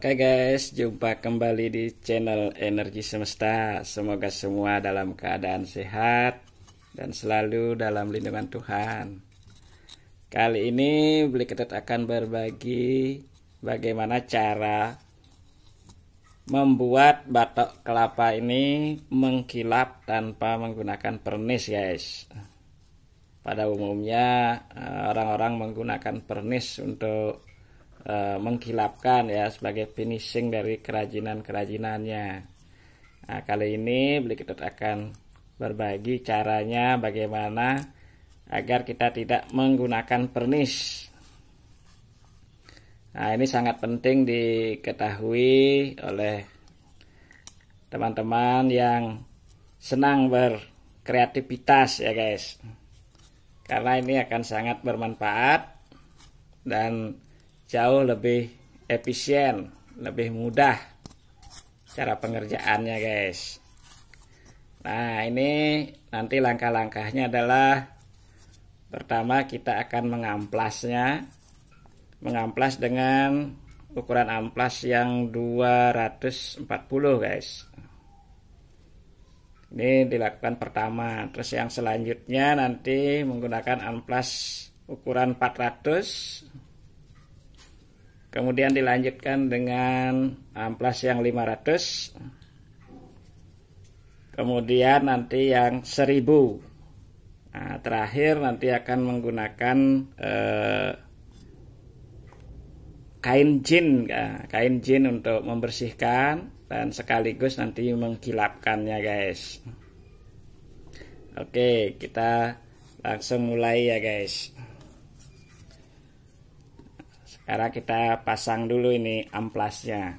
Oke guys, jumpa kembali di channel Energi Semesta. Semoga semua dalam keadaan sehat dan selalu dalam lindungan Tuhan. Kali ini Beli Ketet akan berbagi bagaimana cara membuat batok kelapa ini mengkilap tanpa menggunakan pernis guys. Pada umumnya eh, orang-orang menggunakan pernis untuk Eh, mengkilapkan ya sebagai finishing dari kerajinan-kerajinannya. Nah, kali ini beli kita akan berbagi caranya bagaimana agar kita tidak menggunakan pernis. Nah, ini sangat penting diketahui oleh teman-teman yang senang berkreativitas ya guys. Karena ini akan sangat bermanfaat dan jauh lebih efisien, lebih mudah cara pengerjaannya guys. Nah ini nanti langkah-langkahnya adalah pertama kita akan mengamplasnya, mengamplas dengan ukuran amplas yang 240 guys. Ini dilakukan pertama. Terus yang selanjutnya nanti menggunakan amplas ukuran 400 Kemudian dilanjutkan dengan amplas yang 500. Kemudian nanti yang 1000. Nah, terakhir nanti akan menggunakan eh, kain jin, nah, kain jin untuk membersihkan dan sekaligus nanti mengkilapkannya, guys. Oke, kita langsung mulai ya, guys. Karena kita pasang dulu ini amplasnya.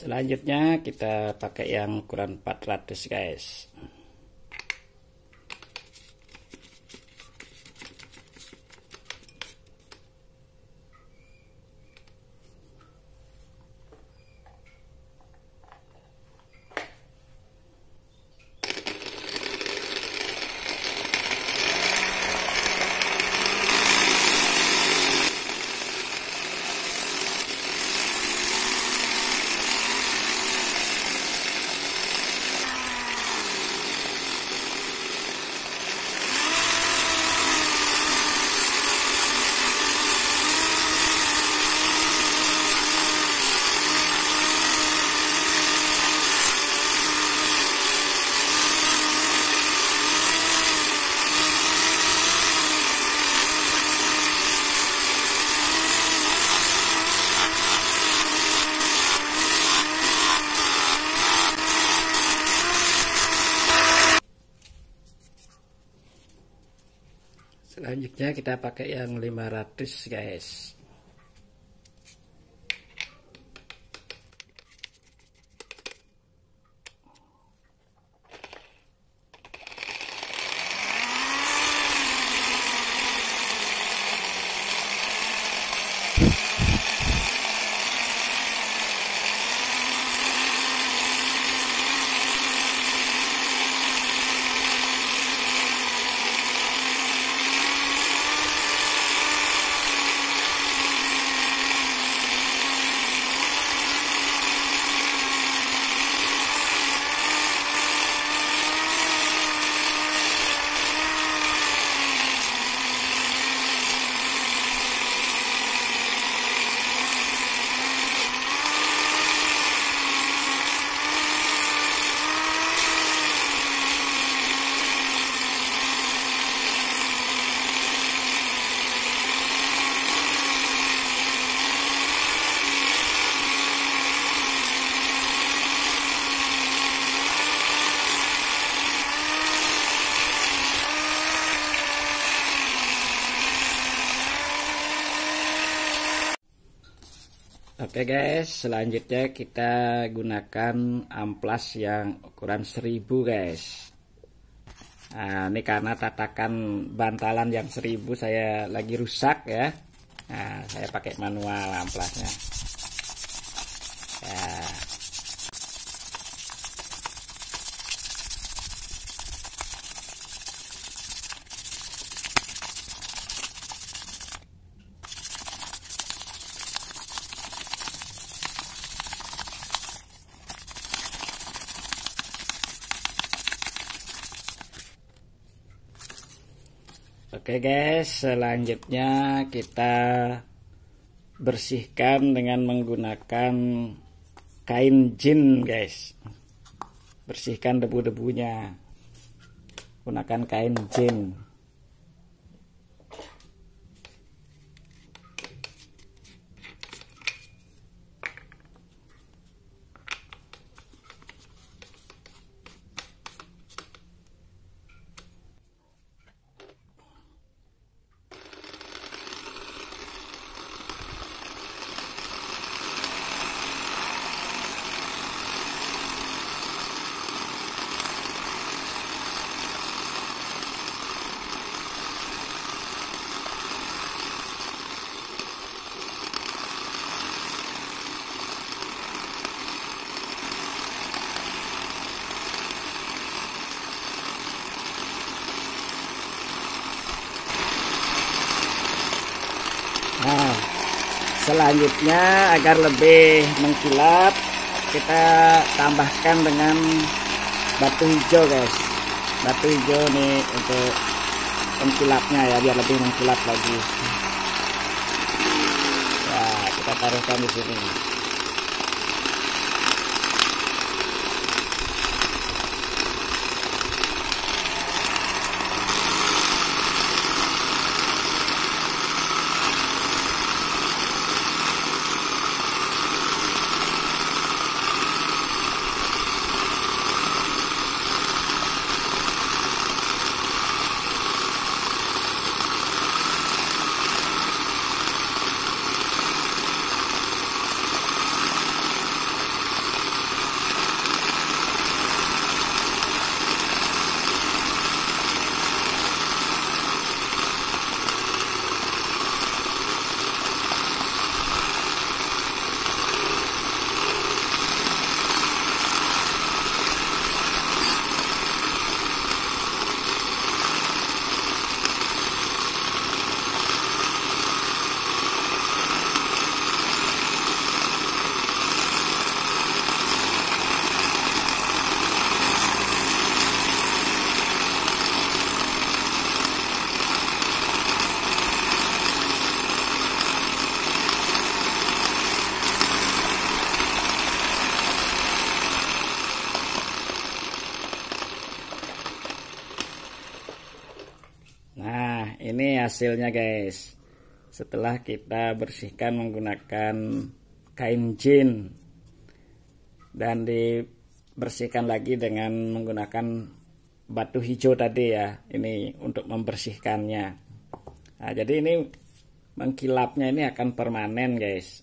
selanjutnya kita pakai yang ukuran 400 guys selanjutnya kita pakai yang 500 guys Oke guys, selanjutnya kita gunakan amplas yang ukuran 1000 guys. Nah, ini karena tatakan bantalan yang 1000 saya lagi rusak ya. Nah, saya pakai manual amplasnya. Oke guys, selanjutnya kita bersihkan dengan menggunakan kain jin guys. Bersihkan debu-debunya. Gunakan kain jin. selanjutnya agar lebih mengkilap kita tambahkan dengan batu hijau guys batu hijau nih untuk mengkilapnya ya biar lebih mengkilap lagi ya kita taruhkan di sini ini hasilnya guys setelah kita bersihkan menggunakan kain jin dan dibersihkan lagi dengan menggunakan batu hijau tadi ya ini untuk membersihkannya nah, jadi ini mengkilapnya ini akan permanen guys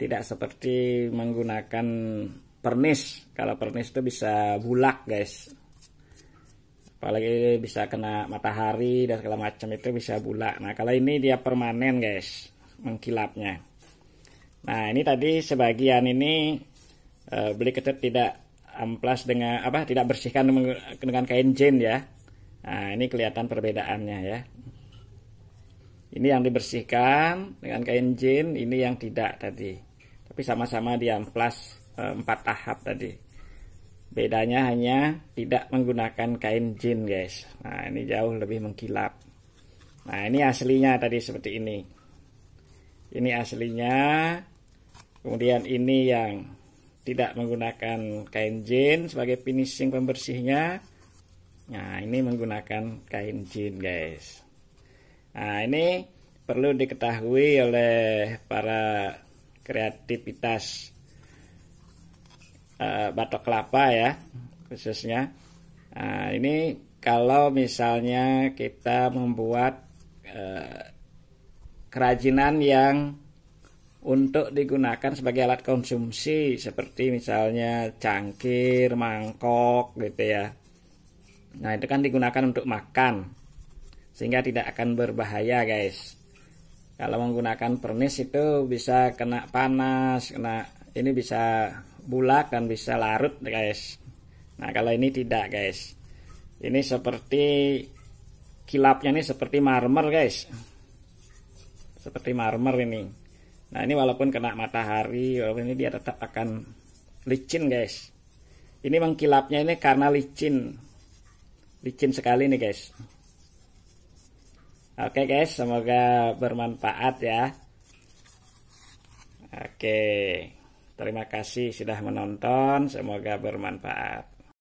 tidak seperti menggunakan pernis kalau pernis itu bisa bulak guys apalagi bisa kena matahari dan segala macam itu bisa bulak nah kalau ini dia permanen guys mengkilapnya nah ini tadi sebagian ini e, beli ketet tidak amplas dengan apa tidak bersihkan dengan kain jin ya nah ini kelihatan perbedaannya ya ini yang dibersihkan dengan kain jin ini yang tidak tadi tapi sama-sama diamplas e, eh, 4 tahap tadi bedanya hanya tidak menggunakan kain jin guys nah ini jauh lebih mengkilap nah ini aslinya tadi seperti ini ini aslinya kemudian ini yang tidak menggunakan kain jin sebagai finishing pembersihnya nah ini menggunakan kain jin guys nah ini perlu diketahui oleh para kreativitas Eh, batok kelapa ya khususnya. Nah, ini kalau misalnya kita membuat eh, kerajinan yang untuk digunakan sebagai alat konsumsi seperti misalnya cangkir, mangkok gitu ya. Nah, itu kan digunakan untuk makan. Sehingga tidak akan berbahaya, guys. Kalau menggunakan pernis itu bisa kena panas, kena ini bisa bulat dan bisa larut guys nah kalau ini tidak guys ini seperti kilapnya ini seperti marmer guys seperti marmer ini nah ini walaupun kena matahari walaupun ini dia tetap akan licin guys ini mengkilapnya ini karena licin licin sekali nih guys Oke guys, semoga bermanfaat ya. Oke. Okay. Terima kasih sudah menonton, semoga bermanfaat.